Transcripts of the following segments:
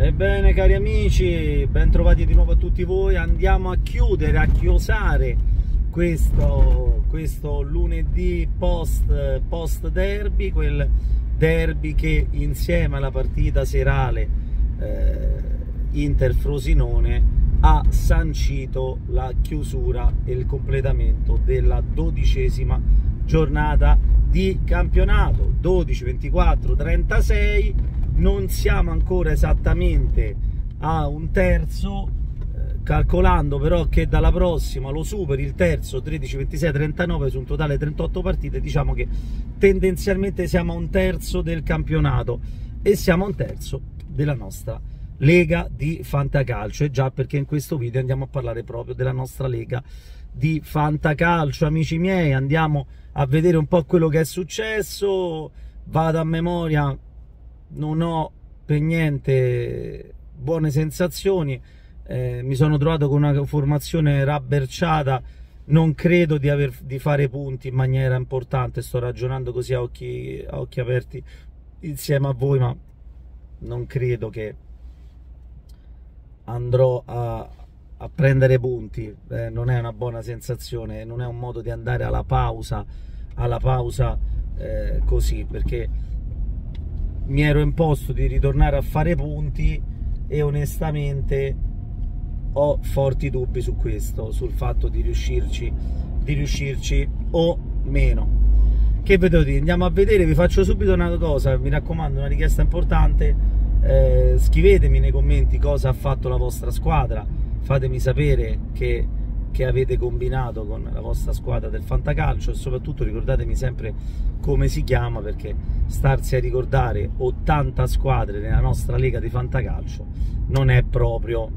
Ebbene cari amici, ben trovati di nuovo a tutti voi, andiamo a chiudere, a chiosare questo, questo lunedì post, post, derby, quel derby che insieme alla partita serale eh, Inter-Frosinone ha sancito la chiusura e il completamento della dodicesima giornata di campionato, 12, 24, 36 non siamo ancora esattamente a un terzo eh, calcolando però che dalla prossima lo superi il terzo 13 26 39 su un totale 38 partite diciamo che tendenzialmente siamo a un terzo del campionato e siamo a un terzo della nostra lega di fantacalcio e già perché in questo video andiamo a parlare proprio della nostra lega di fantacalcio amici miei andiamo a vedere un po' quello che è successo vado a memoria non ho per niente buone sensazioni eh, mi sono trovato con una formazione rabberciata non credo di, aver, di fare punti in maniera importante sto ragionando così a occhi, a occhi aperti insieme a voi ma non credo che andrò a, a prendere punti eh, non è una buona sensazione non è un modo di andare alla pausa alla pausa eh, così perché mi ero imposto di ritornare a fare punti e onestamente ho forti dubbi su questo, sul fatto di riuscirci, di riuscirci o meno. Che vedo dire? Andiamo a vedere, vi faccio subito una cosa, mi raccomando, una richiesta importante. Eh, scrivetemi nei commenti cosa ha fatto la vostra squadra, fatemi sapere che che avete combinato con la vostra squadra del fantacalcio e soprattutto ricordatemi sempre come si chiama perché starsi a ricordare 80 squadre nella nostra lega di fantacalcio non è proprio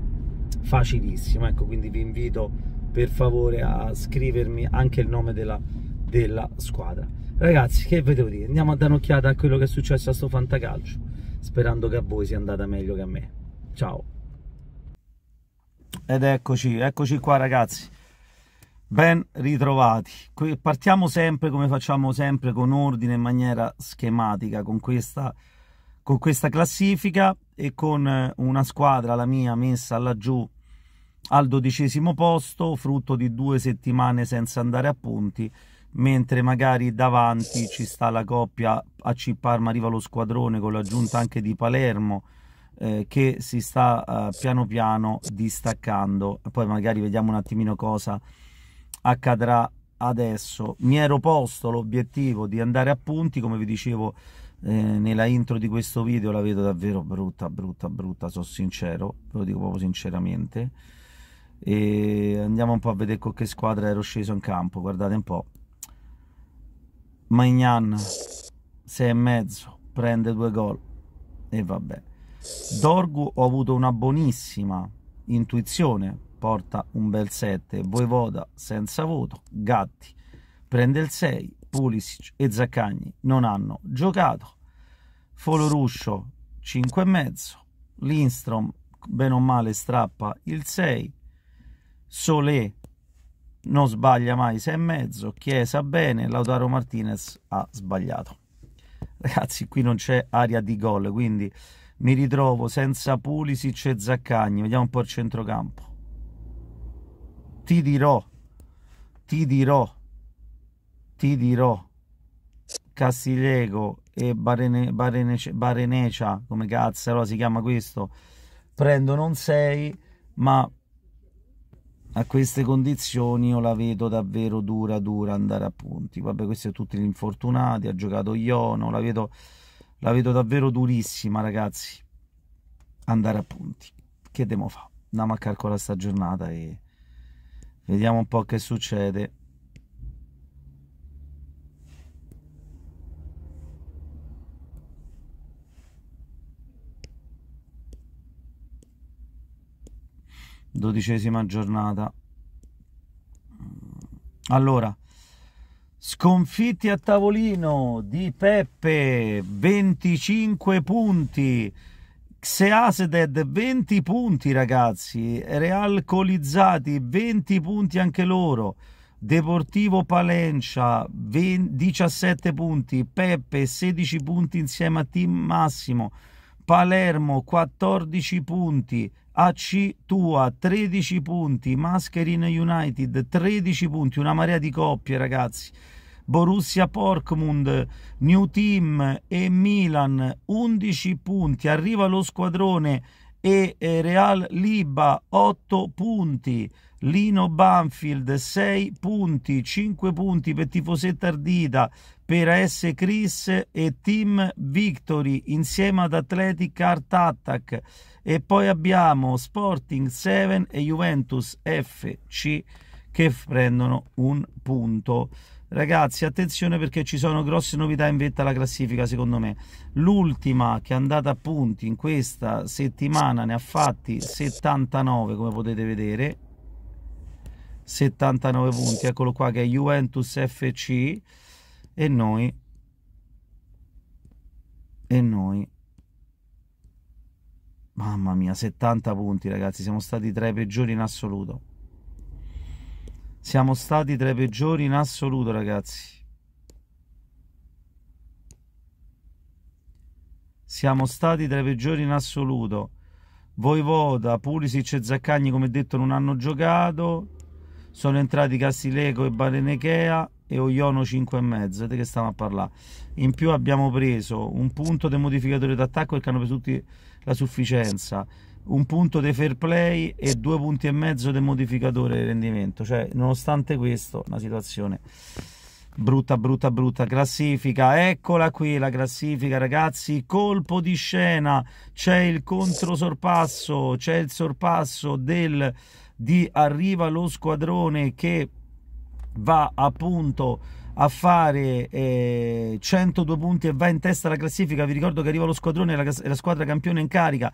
facilissimo ecco quindi vi invito per favore a scrivermi anche il nome della, della squadra ragazzi che vi devo dire andiamo a dare un'occhiata a quello che è successo a sto fantacalcio sperando che a voi sia andata meglio che a me ciao ed eccoci, eccoci qua ragazzi, ben ritrovati. partiamo sempre come facciamo sempre con ordine in maniera schematica con questa, con questa classifica e con eh, una squadra, la mia, messa laggiù al dodicesimo posto, frutto di due settimane senza andare a punti, mentre magari davanti ci sta la coppia a Parma, arriva lo squadrone con l'aggiunta anche di Palermo, eh, che si sta eh, piano piano distaccando. Poi magari vediamo un attimino cosa accadrà adesso. Mi ero posto l'obiettivo di andare a punti, come vi dicevo eh, nella intro di questo video, la vedo davvero brutta, brutta, brutta, sono sincero, ve lo dico proprio sinceramente. E andiamo un po' a vedere con che squadra ero sceso in campo, guardate un po'. Magnan 6 e mezzo prende due gol e vabbè Dorgu ho avuto una buonissima intuizione, porta un bel 7, Voivoda senza voto, Gatti prende il 6, Pulisic e Zaccagni non hanno giocato, Foloruscio 5,5, Lindstrom bene o male strappa il 6, Sole non sbaglia mai 6,5, Chiesa bene, Lautaro Martinez ha sbagliato. Ragazzi, qui non c'è aria di gol, quindi mi ritrovo senza Pulisic e Zaccagni. Vediamo un po' il centrocampo. Ti dirò, ti dirò, ti dirò. Castiglieco e Barene, Barenecia, Barenecia, come cazzo si chiama questo, prendono un 6, ma a queste condizioni io la vedo davvero dura dura andare a punti. Vabbè, questi sono tutti gli infortunati, ha giocato Iono, la vedo la vedo davvero durissima, ragazzi. Andare a punti. Che devo fare? Andiamo a calcolare sta giornata e vediamo un po' che succede. Dodicesima giornata. Allora, Sconfitti a tavolino di Peppe, 25 punti. Xeaseded 20 punti ragazzi, Real Colizzati 20 punti anche loro, Deportivo Palencia 20, 17 punti, Peppe 16 punti insieme a Team Massimo, Palermo 14 punti, AC Tua 13 punti, Mascherin United 13 punti, una marea di coppie ragazzi. Borussia Porkmund, New Team e Milan 11 punti. Arriva lo squadrone e eh, Real Liba 8 punti, Lino Banfield 6 punti, 5 punti per Tifosetta Ardita, per AS Chris e Team Victory insieme ad Athletic Art Attack e poi abbiamo Sporting 7 e Juventus FC che prendono un punto. Ragazzi, attenzione perché ci sono grosse novità in vetta alla classifica, secondo me. L'ultima che è andata a punti in questa settimana ne ha fatti 79, come potete vedere. 79 punti, eccolo qua che è Juventus FC e noi e noi Mamma mia, 70 punti ragazzi, siamo stati tra i peggiori in assoluto. Siamo stati tra i peggiori in assoluto, ragazzi. Siamo stati tra i peggiori in assoluto. Voivoda, Pulisic e Zaccagni, come detto, non hanno giocato. Sono entrati Castileco e Barenechea e Oiono 5 e mezzo di che stiamo a parlare. In più abbiamo preso un punto del modificatore d'attacco perché hanno preso tutti la sufficienza un punto di fair play e due punti e mezzo del modificatore di rendimento. Cioè, nonostante questo, una situazione brutta, brutta, brutta. Classifica, eccola qui la classifica, ragazzi. Colpo di scena, c'è il controsorpasso, c'è il sorpasso del di arriva lo squadrone che va appunto a fare eh, 102 punti e va in testa alla classifica. Vi ricordo che arriva lo squadrone, la, la squadra campione in carica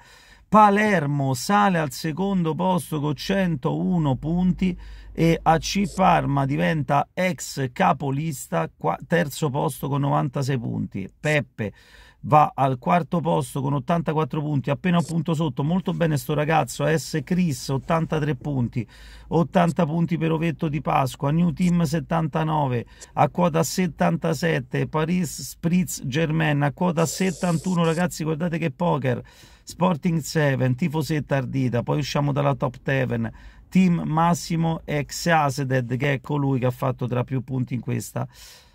Palermo sale al secondo posto con 101 punti e AC Pharma diventa ex capolista, terzo posto con 96 punti. Peppe va al quarto posto con 84 punti, appena un punto sotto, molto bene sto ragazzo, eh. S. Chris 83 punti, 80 punti per Ovetto di Pasqua, New Team 79, a quota 77, Paris Spritz Germain a quota 71, ragazzi guardate che poker, Sporting 7, Tifosetta Ardita, poi usciamo dalla Top 7, team Massimo ex Aseded che è colui che ha fatto tra più punti in questa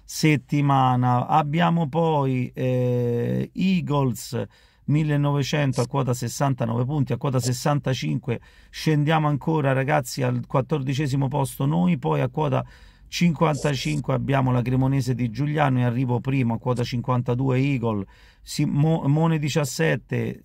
settimana abbiamo poi eh, Eagles 1900 a quota 69 punti, a quota 65 scendiamo ancora ragazzi al quattordicesimo posto noi, poi a quota 55 abbiamo la Cremonese di Giuliano in arrivo primo a quota 52 Eagle, Simone 17,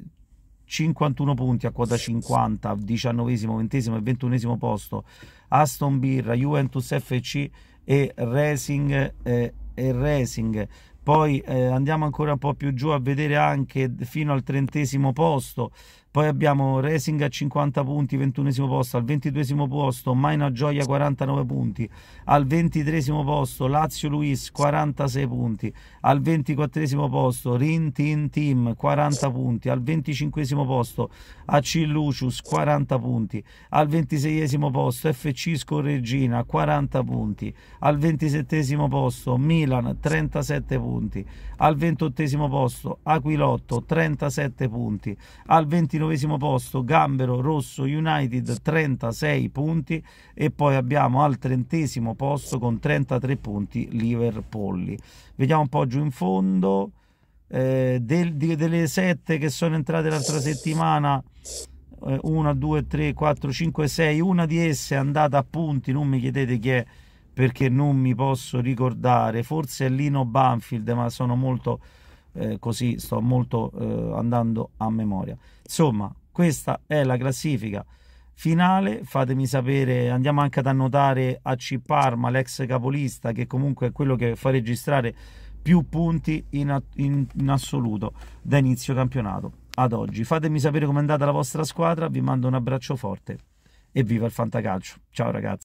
51 punti a quota 50, 19, 20 e 21 posto, Aston Birra, Juventus FC e Racing, eh, e Racing. Poi eh, andiamo ancora un po' più giù a vedere anche fino al trentesimo posto poi abbiamo Racing a 50 punti, 21 posto, al 22 posto Maina Gioia 49 punti, al 23 posto Lazio Luis 46 punti, al 24 posto Rin Tin Team 40 punti, al 25 posto AC Lucius 40 punti, al 26 posto FC Scorregina 40 punti, al 27 posto Milan 37 punti, al 28 posto Aquilotto 37 punti, al 29 29 posto Gambero Rosso United 36 punti e poi abbiamo al trentesimo posto con 33 punti Liverpolli. Vediamo un po' giù in fondo. Eh, del, delle 7 che sono entrate l'altra settimana 1, 2, 3, 4, 5, 6 una di esse è andata a punti non mi chiedete chi è perché non mi posso ricordare forse è Lino Banfield ma sono molto eh, così sto molto eh, andando a memoria. Insomma, questa è la classifica finale. Fatemi sapere, andiamo anche ad annotare a C Parma, l'ex capolista, che comunque è quello che fa registrare più punti in, in, in assoluto da inizio campionato ad oggi. Fatemi sapere com'è andata la vostra squadra, vi mando un abbraccio forte e viva il fantacalcio. Ciao ragazzi.